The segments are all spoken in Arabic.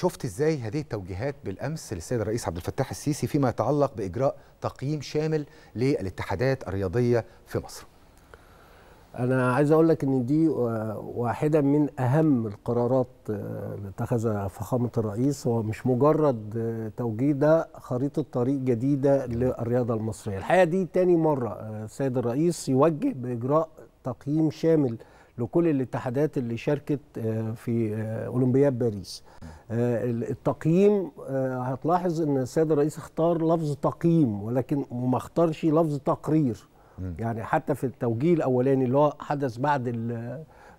شفت ازاي هذه التوجيهات بالامس للسيد الرئيس عبد الفتاح السيسي فيما يتعلق باجراء تقييم شامل للاتحادات الرياضيه في مصر انا عايز اقول لك ان دي واحده من اهم القرارات آه، اللي اتخذها فخامه الرئيس هو مش مجرد آه، توجيه ده خريطه طريق جديده للرياضه المصريه الحقيقه دي تاني مره آه، السيد الرئيس يوجه باجراء تقييم شامل لكل الاتحادات اللي شاركت آه، في آه، اولمبياد باريس آه، التقييم هتلاحظ ان السيد الرئيس اختار لفظ تقييم ولكن ما اختارش لفظ تقرير يعني حتى في التوجيه الاولاني اللي هو حدث بعد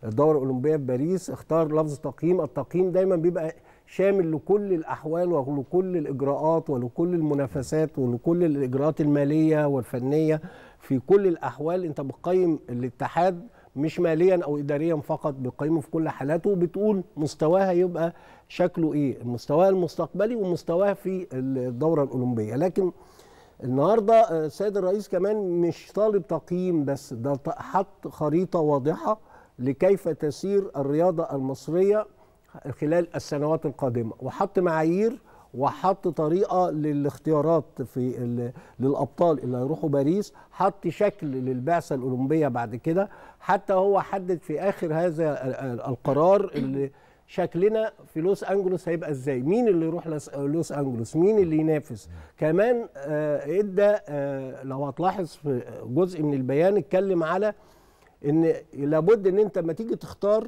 الدوره الاولمبيه في باريس اختار لفظ تقييم التقييم دايما بيبقى شامل لكل الاحوال ولكل الاجراءات ولكل المنافسات ولكل الاجراءات الماليه والفنيه في كل الاحوال انت بتقيم الاتحاد مش ماليا او اداريا فقط بيقيمه في كل حالاته وبتقول مستواها يبقى شكله ايه المستوى المستقبلي ومستواه في الدوره الاولمبيه لكن النهارده آه، السيد الرئيس كمان مش طالب تقييم بس ده حط خريطه واضحه لكيف تسير الرياضه المصريه خلال السنوات القادمه وحط معايير وحط طريقه للاختيارات في للابطال اللي هيروحوا باريس حط شكل للبعثه الاولمبيه بعد كده حتى هو حدد في اخر هذا القرار اللي شكلنا في لوس انجلوس هيبقى ازاي مين اللي يروح لوس انجلوس مين اللي ينافس كمان آه، ادى آه، لو هتلاحظ في جزء من البيان اتكلم على ان لابد ان انت لما تيجي تختار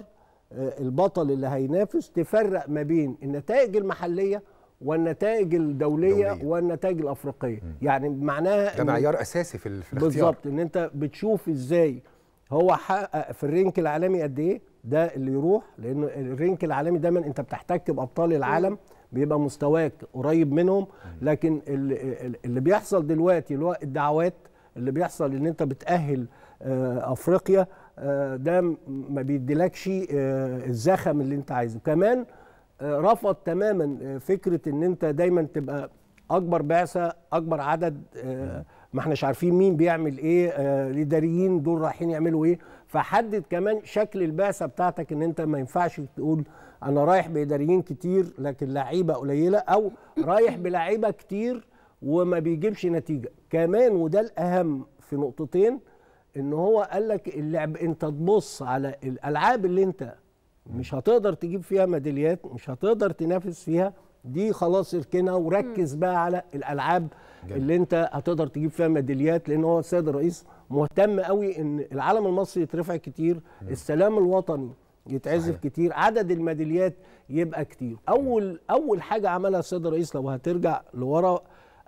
آه، البطل اللي هينافس تفرق ما بين النتائج المحليه والنتائج الدوليه دولية. والنتائج الافريقيه م. يعني معناها ده معيار اساسي في, الاختيار بالظبط ان انت بتشوف ازاي هو حقق في الرينك العالمي قد ايه ده اللي يروح لان الرينك العالمي دايما انت بتحتك بابطال العالم بيبقى مستواك قريب منهم لكن اللي, اللي بيحصل دلوقتي اللي هو الدعوات اللي بيحصل ان انت بتاهل آه، افريقيا آه، ده ما بيديلكش آه، الزخم اللي انت عايزه كمان رفض تماما آه، فكره ان انت دايما تبقى اكبر بعثه اكبر عدد آه، ما احناش عارفين مين بيعمل ايه آه، الاداريين دول رايحين يعملوا ايه فحدد كمان شكل البعثه بتاعتك ان انت ما ينفعش تقول انا رايح باداريين كتير لكن لعيبه قليله او رايح بلعيبه كتير وما بيجيبش نتيجه كمان وده الاهم في نقطتين ان هو قال لك اللعب انت تبص على الالعاب اللي انت مش هتقدر تجيب فيها ميداليات مش هتقدر تنافس فيها دي خلاص اركنها وركز بقى على الالعاب جميل. اللي انت هتقدر تجيب فيها ميداليات لان هو السيد الرئيس مهتم قوي ان العلم المصري يترفع كتير مم. السلام الوطني يتعزف صحيح. كتير عدد الميداليات يبقى كتير اول اول حاجه عملها السيد الرئيس لو هترجع لورا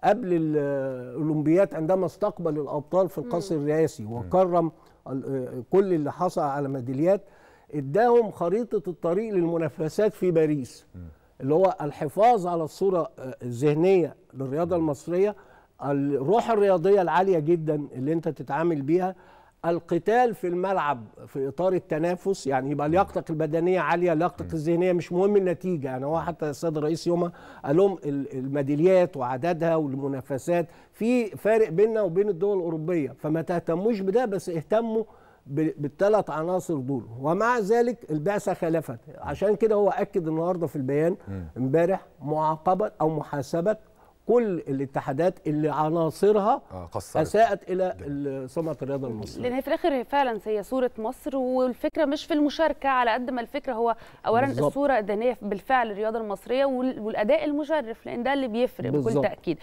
قبل الاولمبياد عندما استقبل الابطال في القصر الرئاسي وكرم آه، كل اللي حصل على ميداليات اداهم خريطه الطريق للمنافسات في باريس اللي هو الحفاظ على الصوره آه، الذهنيه للرياضه المصريه الروح الرياضيه العاليه جدا اللي انت تتعامل بيها القتال في الملعب في اطار التنافس يعني يبقى لياقتك البدنيه عاليه لياقتك الذهنيه مش مهم النتيجه يعني هو حتى السيد الرئيس يومها قال لهم الميداليات وعددها والمنافسات في فارق بيننا وبين الدول الاوروبيه فما تهتموش بده بس اهتموا بالثلاث عناصر دول ومع ذلك البعثه خلفت عشان كده هو اكد النهارده في البيان امبارح معاقبه او محاسبه كل الاتحادات اللي عناصرها آه، اساءت الى سمعه الرياضه المصريه لان هي في الاخر فعلا هي صوره مصر والفكره مش في المشاركه على قد ما الفكره هو اولا بالزبط. الصوره الدنيه بالفعل الرياضه المصريه والاداء المشرف لان ده اللي بيفرق بالزبط. بكل تاكيد